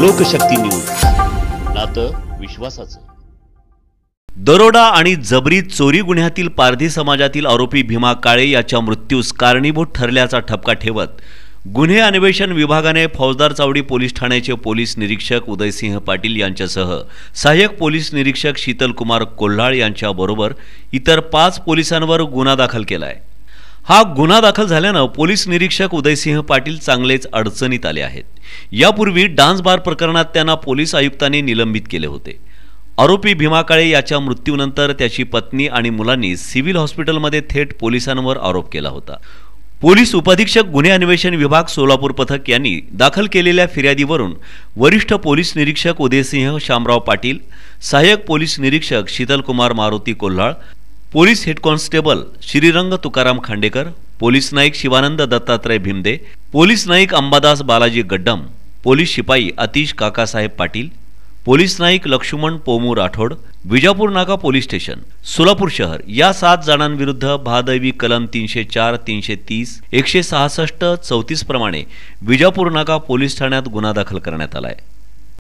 लोकशक्ती news नातं विश्वासाचं दरोडा आणि जबरी चोरी गुन्ह्यातील पारधी समाजातील आरोपी भीमा काळे याच्या मृत्यूस कारणीभूत ठरल्याचा ठपका ठेवत गुन्हे अन्वेषण विभागाने फौजदार चावडी पोलीस ठाण्याचे पोलीस निरीक्षक उदयसिंह पाटील यांच्यासह सहाय्यक पोलीस निरीक्षक शीतलकुमार कोल्हाळ यांच्याबरोबर इतर पाच पोलिसांवर गुन्हा दाखल केला आहे हा गुन्हा दाखल झाल्यानं पोलीस निरीक्षक उदयसिंह पाटील चांगलेच अडचणीत आले आहेत यापूर्वी डान्स बार प्रकरणात त्यांना पोलीस आयुक्तांनी निलंबित केले होते आरोपी भीमा काळे याच्या मृत्यूनंतर त्याची पत्नी आणि मुलांनी सिव्हिल हॉस्पिटलमध्ये थेट पोलिसांवर आरोप केला होता पोलीस उपाधीक्षक गुन्हे अन्वेषण विभाग सोलापूर पथक यांनी दाखल केलेल्या फिर्यादीवरून वरिष्ठ पोलीस निरीक्षक उदयसिंह शामराव पाटील सहाय्यक पोलीस निरीक्षक Sheetalkumar Maruti Kolhal police head constable Shrirang Tukaram Khandekar police naik Shivanand Dattatray Bhimde police naik Ambadas Balaji Gaddam police शिपाई अतिश काकासाहेब पाटील पोलीस नाईक लक्ष्मण पोमू राठोड विजापूर नाका पोलीस स्टेशन सोलापूर शहर या सात जणांविरुद्ध भादैवी कलम तीनशे चार तीनशे तीस एकशे सहासष्ट चौतीस प्रमाणे विजापूर नाका पोलीस ठाण्यात गुन्हा दाखल करण्यात आला आहे